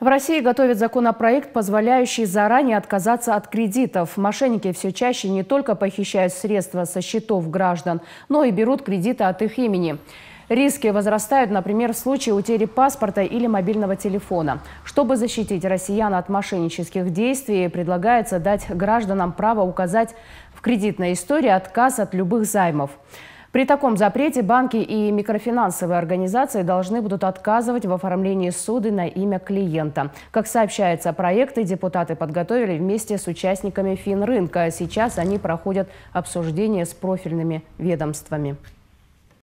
В России готовят законопроект, позволяющий заранее отказаться от кредитов. Мошенники все чаще не только похищают средства со счетов граждан, но и берут кредиты от их имени. Риски возрастают, например, в случае утери паспорта или мобильного телефона. Чтобы защитить россиян от мошеннических действий, предлагается дать гражданам право указать в кредитной истории отказ от любых займов. При таком запрете банки и микрофинансовые организации должны будут отказывать в оформлении суды на имя клиента. Как сообщается, проекты депутаты подготовили вместе с участниками финрынка. Сейчас они проходят обсуждение с профильными ведомствами.